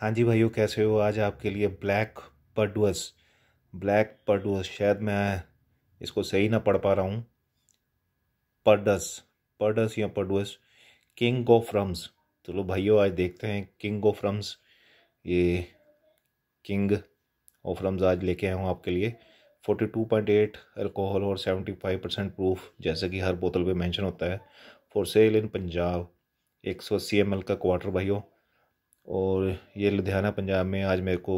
हाँ जी भाइयों कैसे हो आज आपके लिए ब्लैक पर्डुअस ब्लैक पर्डुअस शायद मैं इसको सही ना पढ़ पा रहा हूँ पडस पर्डस या पर्डुअस किंग ऑफ रम्स चलो तो भाइयों आज देखते हैं किंग ऑफ रम्स ये किंग ऑफ रम्स आज लेके आया हूँ आपके लिए forty two point eight alcohol और सेवेंटी फाइव परसेंट प्रूफ जैसे कि हर बोतल पे मेंशन होता है फॉर सेल इन पंजाब एक अस्सी एम का क्वार्टर भाइयों और ये लुधियाना पंजाब में आज मेरे को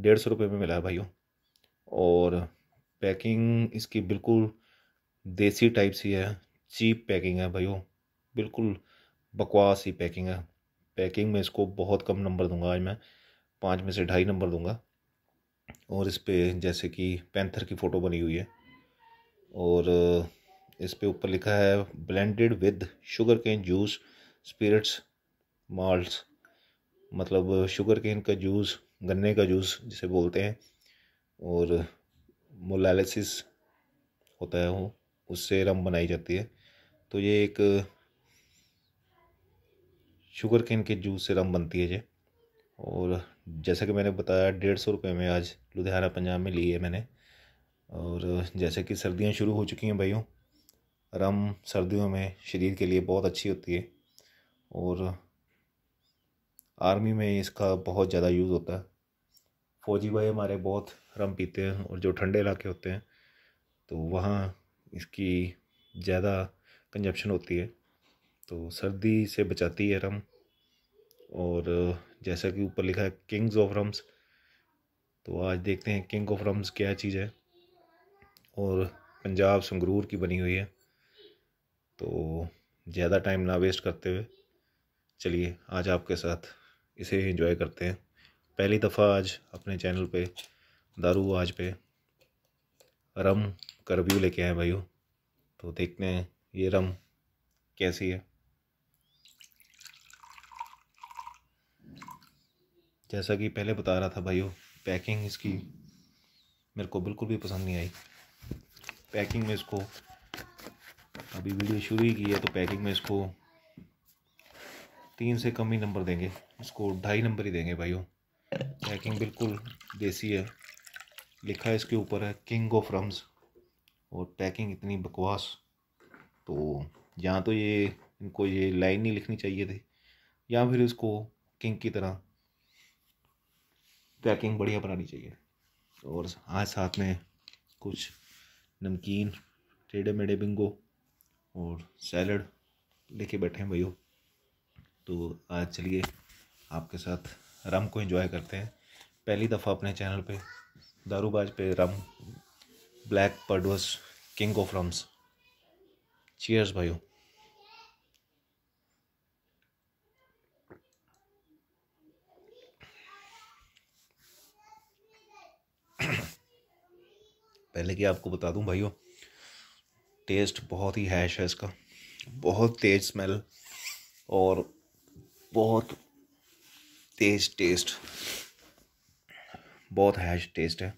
डेढ़ सौ रुपये में मिला है भाइयों और पैकिंग इसकी बिल्कुल देसी टाइप सी है चीप पैकिंग है भाइयों बिल्कुल बकवास ही पैकिंग है पैकिंग में इसको बहुत कम नंबर दूंगा आज मैं पाँच में से ढाई नंबर दूंगा और इस पर जैसे कि पैंथर की फ़ोटो बनी हुई है और इस पर ऊपर लिखा है blended with sugar cane juice spirits malt मतलब शुगर केन का जूस गन्ने का जूस जिसे बोलते हैं और मोलालिसिस होता है वो उससे रम बनाई जाती है तो ये एक शुगर केन के जूस से रम बनती है ये और जैसा कि मैंने बताया डेढ़ सौ रुपये में आज लुधियाना पंजाब में ली है मैंने और जैसे कि सर्दियां शुरू हो चुकी हैं भाइयों रम सर्दियों में शरीर के लिए बहुत अच्छी होती है और आर्मी में इसका बहुत ज़्यादा यूज़ होता है फौजी भाई हमारे बहुत रम पीते हैं और जो ठंडे इलाके होते हैं तो वहाँ इसकी ज़्यादा कंजप्शन होती है तो सर्दी से बचाती है रम और जैसा कि ऊपर लिखा है किंग्स ऑफ रम्स तो आज देखते हैं किंग ऑफ रम्स क्या चीज़ है और पंजाब संगरूर की बनी हुई है तो ज़्यादा टाइम ना वेस्ट करते हुए चलिए आज आपके साथ इसे इंजॉय करते हैं पहली दफ़ा आज अपने चैनल पे दारू आज पे रम करव्यू लेके आए भाइयों तो देखते हैं ये रम कैसी है जैसा कि पहले बता रहा था भाइयों पैकिंग इसकी मेरे को बिल्कुल भी पसंद नहीं आई पैकिंग में इसको अभी वीडियो शुरू ही की है तो पैकिंग में इसको तीन से कम ही नंबर देंगे इसको ढाई नंबर ही देंगे भाइयों पैकिंग बिल्कुल देसी है लिखा है इसके ऊपर है किंग ऑफ रम्स और पैकिंग इतनी बकवास तो या तो ये इनको ये लाइन नहीं लिखनी चाहिए थी या फिर इसको किंग की तरह पैकिंग बढ़िया बनानी चाहिए और आज साथ में कुछ नमकीन टेढ़े मेढ़े बिंगो और सैलड लेके बैठे हैं भैया तो आज चलिए आपके साथ रम को एंजॉय करते हैं पहली दफ़ा अपने चैनल पे दारूबाज पे रम ब्लैक पर्डवस किंग ऑफ रम्स चीयर्स भाइयों पहले कि आपको बता दूं भाइयों टेस्ट बहुत ही हैश है इसका बहुत तेज़ स्मेल और बहुत तेज टेस्ट बहुत हैश टेस्ट है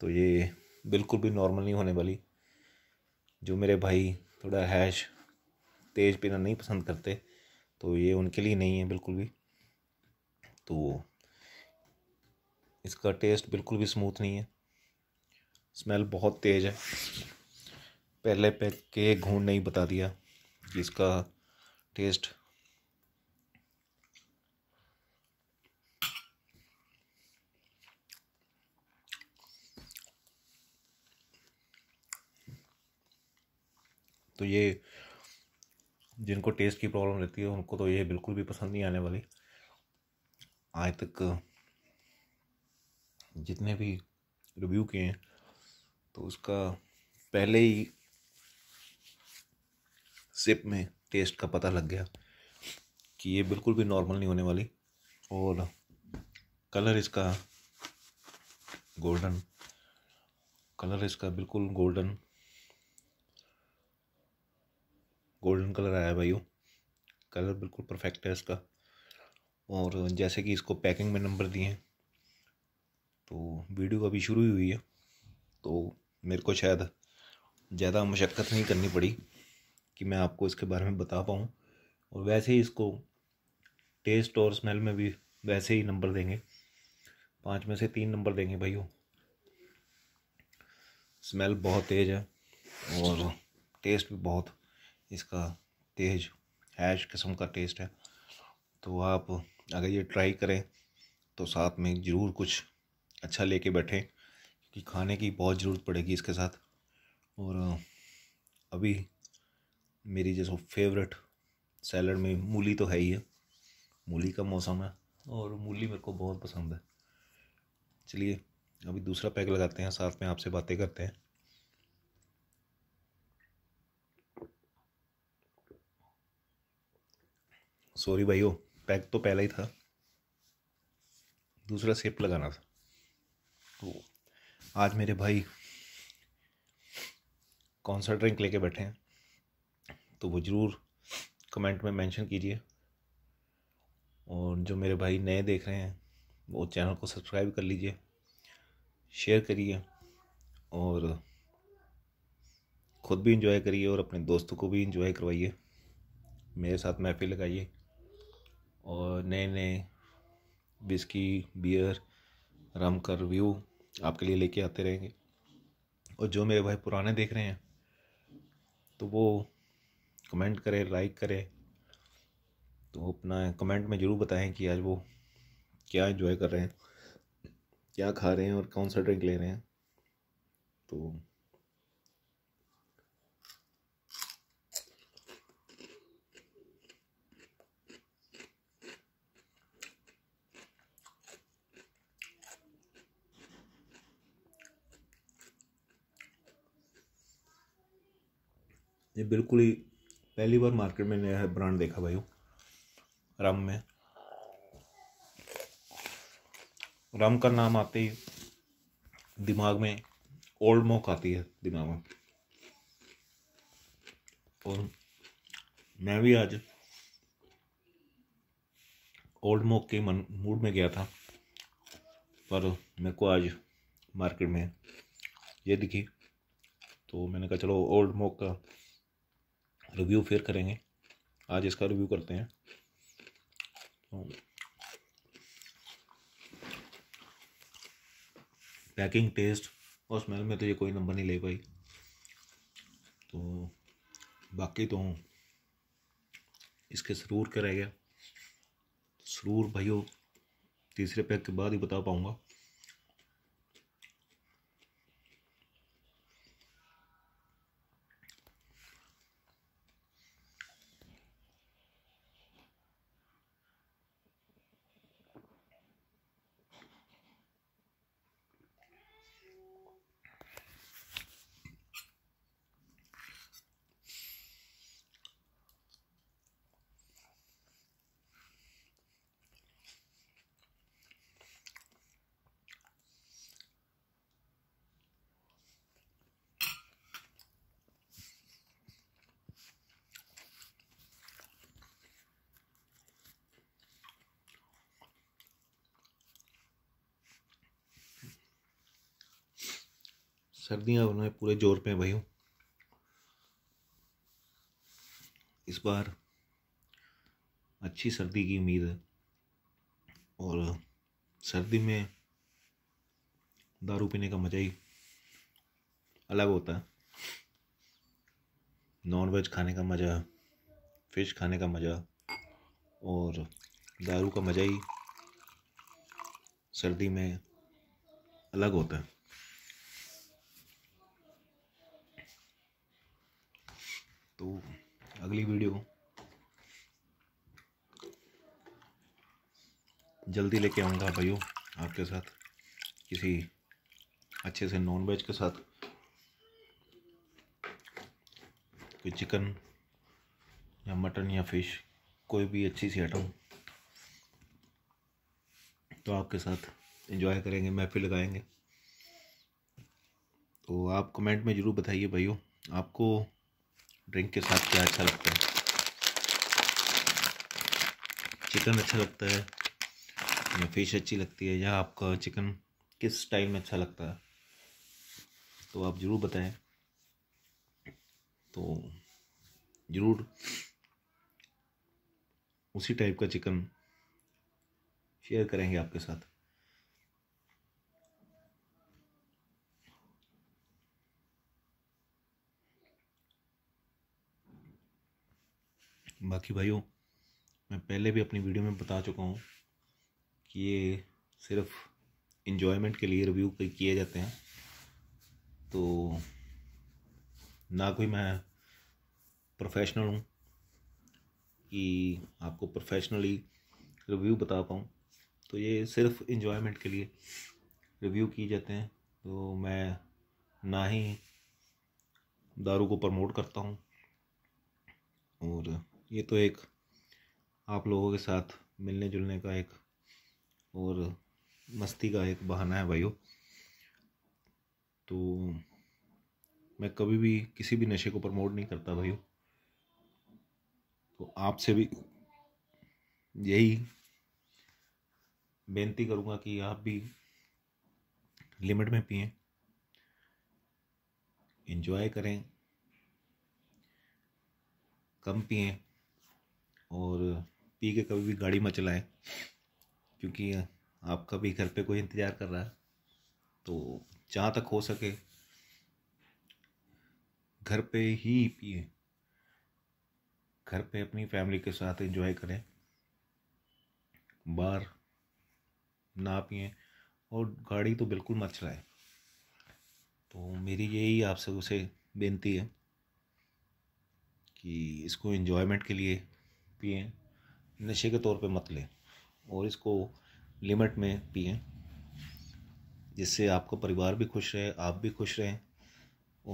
तो ये बिल्कुल भी नॉर्मल नहीं होने वाली जो मेरे भाई थोड़ा हैश तेज़ पीना नहीं पसंद करते तो ये उनके लिए नहीं है बिल्कुल भी तो इसका टेस्ट बिल्कुल भी स्मूथ नहीं है स्मेल बहुत तेज़ है पहले पैक के घून नहीं बता दिया कि इसका टेस्ट तो ये जिनको टेस्ट की प्रॉब्लम रहती है उनको तो ये बिल्कुल भी पसंद नहीं आने वाली आज तक जितने भी रिव्यू किए हैं तो उसका पहले ही सिप में टेस्ट का पता लग गया कि ये बिल्कुल भी नॉर्मल नहीं होने वाली और कलर इसका गोल्डन कलर इसका बिल्कुल गोल्डन गोल्डन कलर आया भाई वो कलर बिल्कुल परफेक्ट है इसका और जैसे कि इसको पैकिंग में नंबर दिए हैं तो वीडियो अभी शुरू ही हुई है तो मेरे को शायद ज़्यादा मशक्क़त नहीं करनी पड़ी कि मैं आपको इसके बारे में बता पाऊँ और वैसे ही इसको टेस्ट और स्मेल में भी वैसे ही नंबर देंगे पाँच में से तीन नंबर देंगे भाइयों स्मेल बहुत तेज़ है और टेस्ट भी बहुत इसका तेज हैश किस्म का टेस्ट है तो आप अगर ये ट्राई करें तो साथ में ज़रूर कुछ अच्छा लेके बैठें क्योंकि खाने की बहुत ज़रूरत पड़ेगी इसके साथ और अभी मेरी जैसा फेवरेट सैलड में मूली तो है ही है मूली का मौसम है और मूली मेरे को बहुत पसंद है चलिए अभी दूसरा पैक लगाते हैं साथ में आपसे बातें करते हैं सॉरी भाई हो पैक तो पहला ही था दूसरा सेप लगाना था तो आज मेरे भाई कौन सा ड्रिंक लेके बैठे हैं तो वो ज़रूर कमेंट में मेंशन कीजिए और जो मेरे भाई नए देख रहे हैं वो चैनल को सब्सक्राइब कर लीजिए शेयर करिए और ख़ुद भी इंजॉय करिए और अपने दोस्तों को भी इंजॉय करवाइए मेरे साथ महफिल लगाइए और नए नए बिस्की बियर रम का रिव्यू आपके लिए लेके आते रहेंगे और जो मेरे भाई पुराने देख रहे हैं तो वो कमेंट करें लाइक करें तो अपना कमेंट में ज़रूर बताएं कि आज वो क्या इन्जॉय कर रहे हैं क्या खा रहे हैं और कौन सा ड्रिंक ले रहे हैं तो ये बिल्कुल ही पहली बार मार्केट में नया ब्रांड देखा भाई राम में राम का नाम आते ही दिमाग में ओल्ड मोक आती है दिमाग में और मैं भी आज ओल्ड मोक के मन मूड में गया था पर मेरे को आज मार्केट में ये दिखी तो मैंने कहा चलो ओल्ड मोक का रिव्यू फिर करेंगे आज इसका रिव्यू करते हैं पैकिंग टेस्ट और स्मेल में तो ये कोई नंबर नहीं ले पाई तो बाकी तो इसके सरूर के रह गया सरूर भाइयों तीसरे पैक के बाद ही बता पाऊँगा सर्दियाँ उन्होंने पूरे जोर पे भाई इस बार अच्छी सर्दी की उम्मीद है और सर्दी में दारू पीने का मज़ा ही अलग होता है नॉन वेज खाने का मज़ा फिश खाने का मज़ा और दारू का मज़ा ही सर्दी में अलग होता है तो अगली वीडियो जल्दी लेके आऊँगा भाइयों आपके साथ किसी अच्छे से नॉन वेज के साथ कोई चिकन या मटन या फिश कोई भी अच्छी सी आइटम तो आपके साथ एंजॉय करेंगे महफिल लगाएंगे तो आप कमेंट में ज़रूर बताइए भाइयों आपको ड्रिंक के साथ क्या अच्छा लगता है चिकन अच्छा लगता है या फिश अच्छी लगती है या आपका चिकन किस टाइम में अच्छा लगता है तो आप ज़रूर बताएं तो ज़रूर उसी टाइप का चिकन शेयर करेंगे आपके साथ बाकी भाइयों मैं पहले भी अपनी वीडियो में बता चुका हूँ कि ये सिर्फ इन्जॉयमेंट के लिए रिव्यू किए जाते हैं तो ना कोई मैं प्रोफेशनल हूँ कि आपको प्रोफेशनली रिव्यू बता पाऊँ तो ये सिर्फ इन्जॉयमेंट के लिए रिव्यू किए जाते हैं तो मैं ना ही दारू को प्रमोट करता हूँ और ये तो एक आप लोगों के साथ मिलने जुलने का एक और मस्ती का एक बहाना है भाइयों तो मैं कभी भी किसी भी नशे को प्रमोट नहीं करता भाइयों तो आपसे भी यही बेनती करूँगा कि आप भी लिमिट में पिए इन्जॉय करें कम पिए और पी के कभी भी गाड़ी मत चलाएं क्योंकि आपका भी घर पे कोई इंतज़ार कर रहा है तो जहाँ तक हो सके घर पे ही पिए घर पे अपनी फैमिली के साथ एंजॉय करें बाहर ना पिए और गाड़ी तो बिल्कुल मत चलाएं तो मेरी यही आप सब उसे बेनती है कि इसको इन्जॉयमेंट के लिए पिए नशे के तौर पे मत लें और इसको लिमिट में पिए जिससे आपका परिवार भी खुश रहे आप भी खुश रहें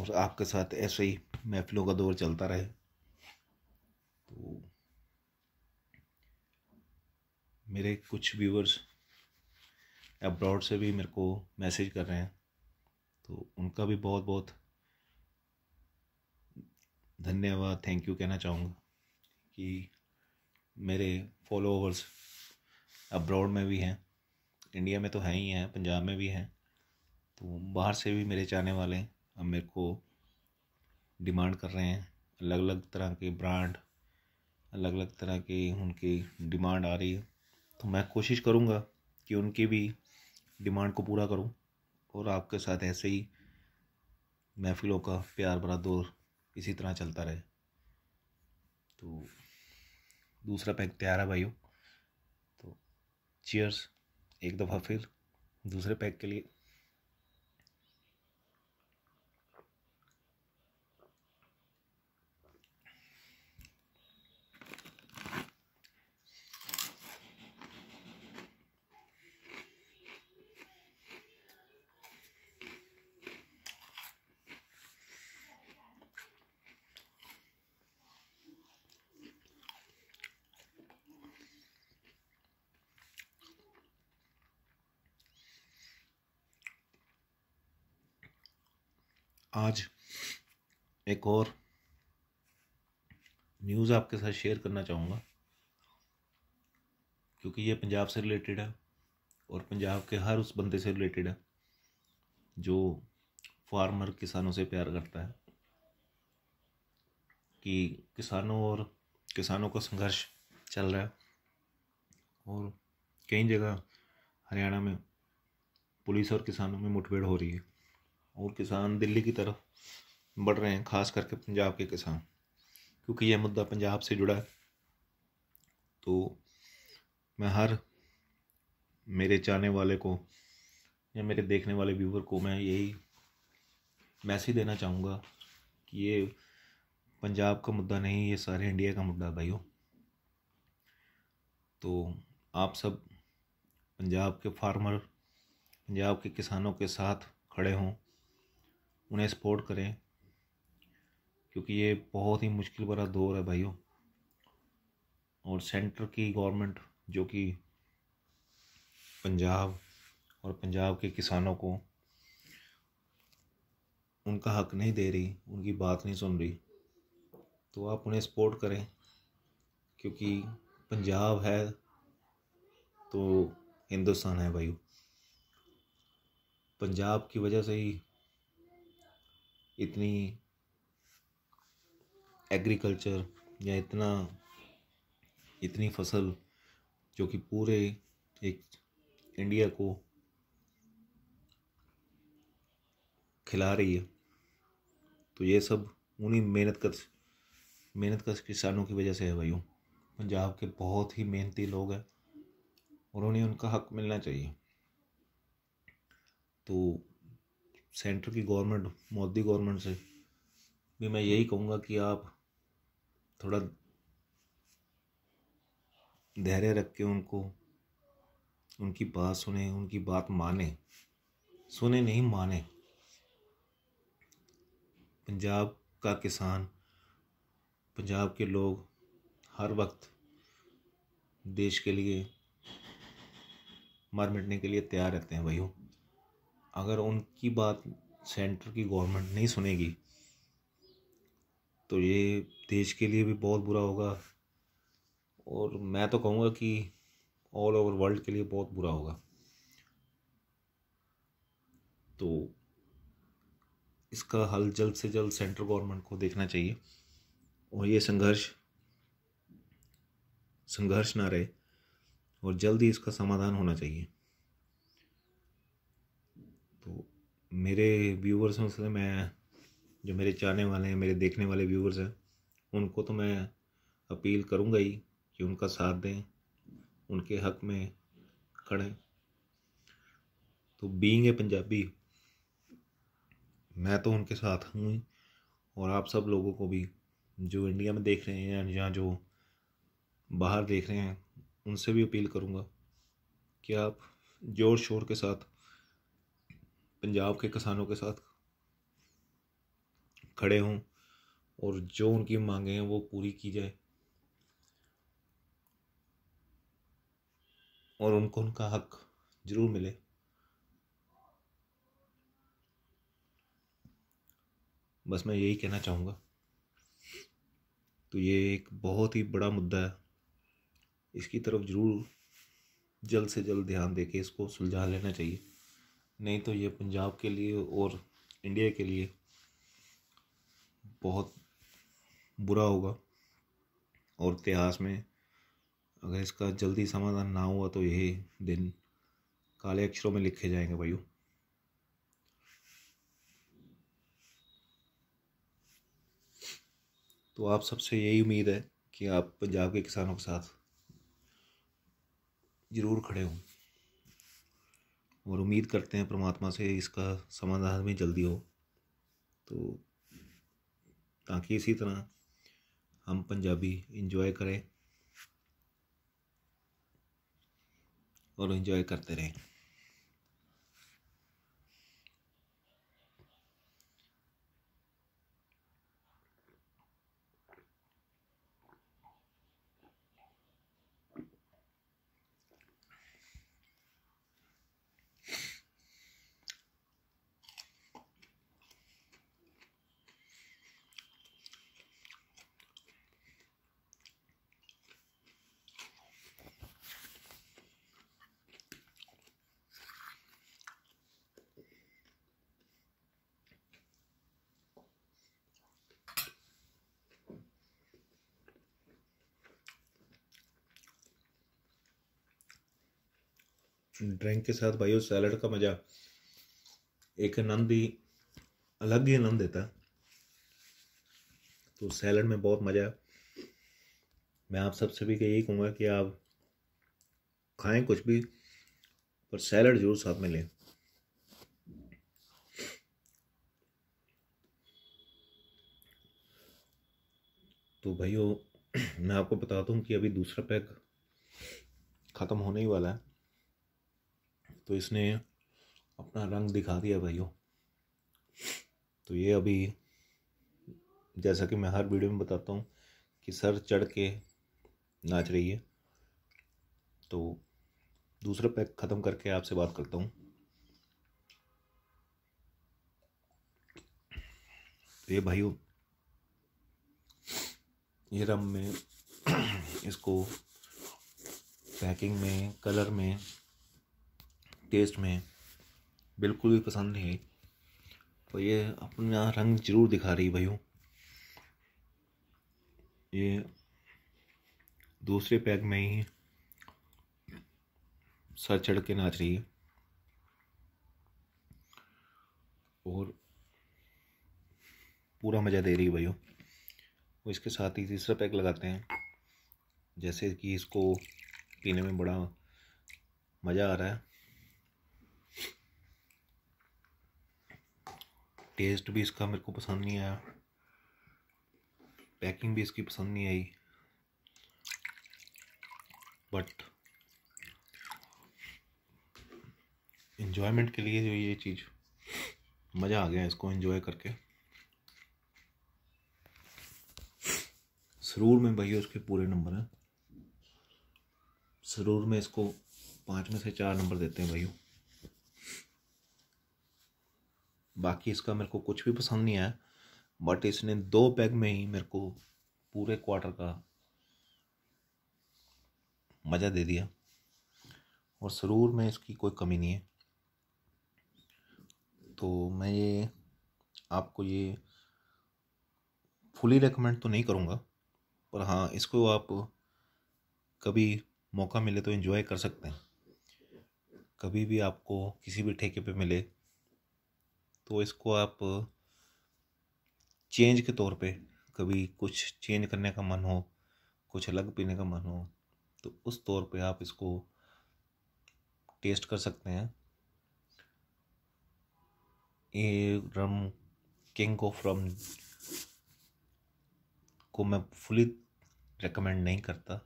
और आपके साथ ऐसे ही महफिलों का दौर चलता रहे तो मेरे कुछ व्यूवर्स अब्रॉड से भी मेरे को मैसेज कर रहे हैं तो उनका भी बहुत बहुत धन्यवाद थैंक यू कहना चाहूँगा कि मेरे फॉलोअर्स अब्रॉड में भी हैं इंडिया में तो हैं ही हैं पंजाब में भी हैं तो बाहर से भी मेरे चाहने वाले अब मेरे को डिमांड कर रहे हैं अलग अलग तरह के ब्रांड अलग अलग तरह के उनकी डिमांड आ रही है तो मैं कोशिश करूँगा कि उनकी भी डिमांड को पूरा करूँ और आपके साथ ऐसे ही महफिलों का प्यार भरा दौर इसी तरह चलता रहे तो दूसरा पैक तैयार है भाइयों तो चीयर्स एक दफ़ा फिर दूसरे पैक के लिए आज एक और न्यूज़ आपके साथ शेयर करना चाहूँगा क्योंकि ये पंजाब से रिलेटेड है और पंजाब के हर उस बंदे से रिलेटेड है जो फार्मर किसानों से प्यार करता है कि किसानों और किसानों का संघर्ष चल रहा है और कई जगह हरियाणा में पुलिस और किसानों में मुठभेड़ हो रही है और किसान दिल्ली की तरफ बढ़ रहे हैं खास करके पंजाब के किसान क्योंकि यह मुद्दा पंजाब से जुड़ा है तो मैं हर मेरे चाहने वाले को या मेरे देखने वाले व्यूवर को मैं यही मैसेज देना चाहूँगा कि ये पंजाब का मुद्दा नहीं ये सारे इंडिया का मुद्दा भाइयों तो आप सब पंजाब के फार्मर पंजाब के किसानों के साथ खड़े हों उन्हें सपोर्ट करें क्योंकि ये बहुत ही मुश्किल भरा दौर है भाइयों और सेंटर की गवर्नमेंट जो कि पंजाब और पंजाब के किसानों को उनका हक नहीं दे रही उनकी बात नहीं सुन रही तो आप उन्हें सपोर्ट करें क्योंकि पंजाब है तो हिंदुस्तान है भाई पंजाब की वजह से ही इतनी एग्रीकल्चर या इतना इतनी फसल जो कि पूरे एक इंडिया को खिला रही है तो ये सब उन्हीं मेहनत कर मेहनत कर किसानों की वजह से है भाइयों पंजाब के बहुत ही मेहनती लोग हैं और उन्हें उनका हक मिलना चाहिए तो सेंटर की गवर्नमेंट मोदी गवर्नमेंट से भी मैं यही कहूँगा कि आप थोड़ा धैर्य रख के उनको उनकी बात सुने उनकी बात माने सुने नहीं माने पंजाब का किसान पंजाब के लोग हर वक्त देश के लिए मर मिटने के लिए तैयार रहते हैं भाइयों अगर उनकी बात सेंटर की गवर्नमेंट नहीं सुनेगी तो ये देश के लिए भी बहुत बुरा होगा और मैं तो कहूँगा कि ऑल ओवर वर्ल्ड के लिए बहुत बुरा होगा तो इसका हल जल्द से जल्द सेंट्रल गवर्नमेंट को देखना चाहिए और ये संघर्ष संघर्ष ना रहे और जल्द ही इसका समाधान होना चाहिए मेरे व्यूवर्स हैं उससे मैं जो मेरे चाहने वाले हैं मेरे देखने वाले व्यूवर्स हैं उनको तो मैं अपील करूँगा ही कि उनका साथ दें उनके हक में खड़े तो बींग ए पंजाबी मैं तो उनके साथ हूँ ही और आप सब लोगों को भी जो इंडिया में देख रहे हैं या जो बाहर देख रहे हैं उनसे भी अपील करूँगा कि आप ज़ोर शोर के साथ पंजाब के किसानों के साथ खड़े हों और जो उनकी मांगे हैं वो पूरी की जाए और उनको उनका हक जरूर मिले बस मैं यही कहना चाहूँगा तो ये एक बहुत ही बड़ा मुद्दा है इसकी तरफ ज़रूर जल्द से जल्द ध्यान देके इसको सुलझा लेना चाहिए नहीं तो ये पंजाब के लिए और इंडिया के लिए बहुत बुरा होगा और इतिहास में अगर इसका जल्दी समाधान ना हुआ तो यही दिन काले अक्षरों में लिखे जाएंगे भाइयों तो आप सबसे यही उम्मीद है कि आप पंजाब के किसानों के साथ ज़रूर खड़े हों और उम्मीद करते हैं परमात्मा से इसका समाधान भी जल्दी हो तो ताकि इसी तरह हम पंजाबी इन्जॉय करें और इन्जॉय करते रहें ड्रिंक के साथ भाई उस सैलड का मज़ा एक आनंद ही अलग ही आनंद देता तो सैलड में बहुत मज़ा मैं आप सबसे भी यही कहूँगा कि आप खाएं कुछ भी पर सैलड जरूर साथ में लें तो भाइयों मैं आपको बता दूं कि अभी दूसरा पैक ख़त्म होने ही वाला है तो इसने अपना रंग दिखा दिया भाइयों तो ये अभी जैसा कि मैं हर वीडियो में बताता हूँ कि सर चढ़ के नाच रही है तो दूसरा पैक ख़त्म करके आपसे बात करता हूँ तो ये भाइयों ये रम में इसको पैकिंग में कलर में टेस्ट में बिल्कुल भी पसंद नहीं आई तो ये अपने यहाँ रंग जरूर दिखा रही भाइयों ये दूसरे पैक में ही सर चढ़ के नाच रही है और पूरा मज़ा दे रही है भाइयों और इसके साथ ही तीसरा पैक लगाते हैं जैसे कि इसको पीने में बड़ा मज़ा आ रहा है टेस्ट भी इसका मेरे को पसंद नहीं आया पैकिंग भी इसकी पसंद नहीं आई बट इन्जॉयमेंट के लिए जो ये चीज़ मज़ा आ गया इसको इन्जॉय करके सरूर में भैया उसके पूरे नंबर हैं सरूर में इसको पाँच में से चार नंबर देते हैं भैया बाकी इसका मेरे को कुछ भी पसंद नहीं आया बट इसने दो पैग में ही मेरे को पूरे क्वार्टर का मज़ा दे दिया और सरूर में इसकी कोई कमी नहीं है तो मैं ये आपको ये फुली रेकमेंड तो नहीं करूँगा पर हाँ इसको आप कभी मौका मिले तो इन्जॉय कर सकते हैं कभी भी आपको किसी भी ठेके पे मिले तो इसको आप चेंज के तौर पे कभी कुछ चेंज करने का मन हो कुछ अलग पीने का मन हो तो उस तौर पे आप इसको टेस्ट कर सकते हैं ये रम किंग ऑफ रम को मैं फुली रेकमेंड नहीं करता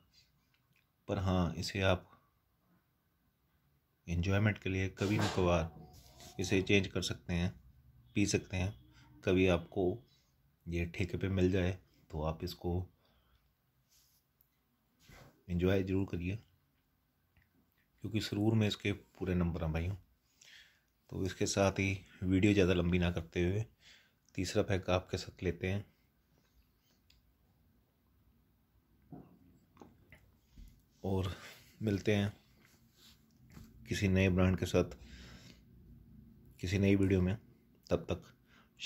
पर हाँ इसे आप इन्जॉयमेंट के लिए कभी न कभार इसे चेंज कर सकते हैं पी सकते हैं कभी आपको ये ठेके पे मिल जाए तो आप इसको इन्जॉय ज़रूर करिए क्योंकि सरूर में इसके पूरे नंबर हैं भाइयों तो इसके साथ ही वीडियो ज़्यादा लंबी ना करते हुए तीसरा पैक आपके साथ लेते हैं और मिलते हैं किसी नए ब्रांड के साथ किसी नई वीडियो में तब तक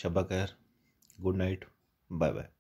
शबा खैर गुड नाइट बाय बाय